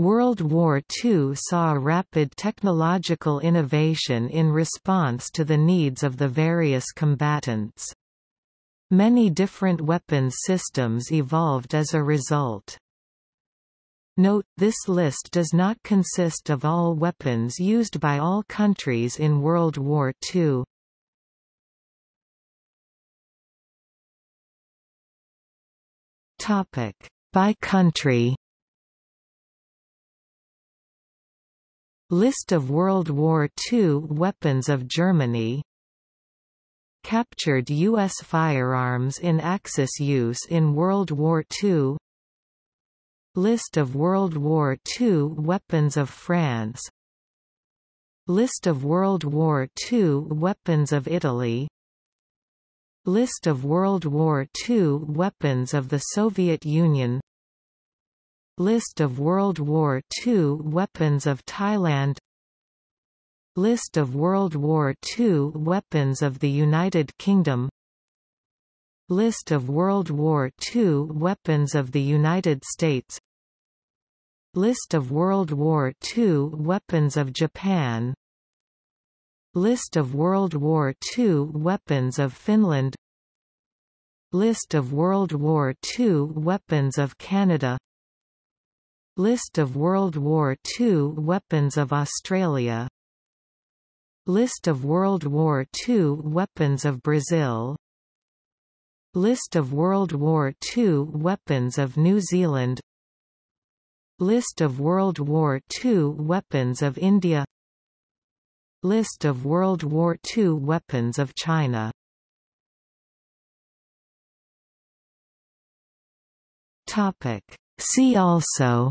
World War II saw rapid technological innovation in response to the needs of the various combatants. Many different weapons systems evolved as a result. Note, this list does not consist of all weapons used by all countries in World War II. By country List of World War II weapons of Germany Captured U.S. firearms in Axis use in World War II List of World War II weapons of France List of World War II weapons of Italy List of World War II weapons of the Soviet Union List of World War II weapons of Thailand List of World War II weapons of the United Kingdom List of World War II weapons of the United States List of World War II weapons of Japan List of World War II weapons of Finland List of World War II weapons of Canada List of World War II weapons of Australia List of World War II weapons of Brazil List of World War II weapons of New Zealand List of World War II weapons of India List of World War II weapons of China Topic. See also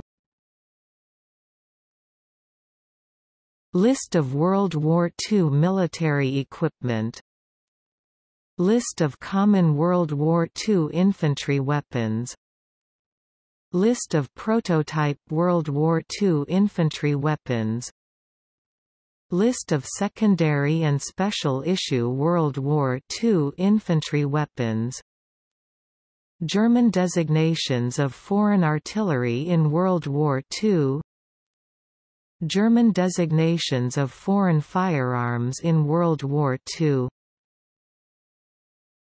List of World War II military equipment List of common World War II infantry weapons List of prototype World War II infantry weapons List of secondary and special issue World War II infantry weapons German designations of foreign artillery in World War II German designations of foreign firearms in World War II